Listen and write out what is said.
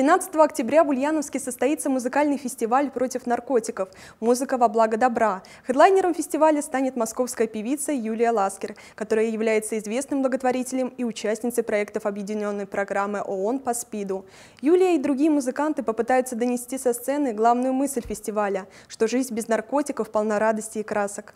13 октября в Ульяновске состоится музыкальный фестиваль против наркотиков «Музыка во благо добра». Хедлайнером фестиваля станет московская певица Юлия Ласкер, которая является известным благотворителем и участницей проектов объединенной программы ООН по СПИДу. Юлия и другие музыканты попытаются донести со сцены главную мысль фестиваля, что жизнь без наркотиков полна радости и красок.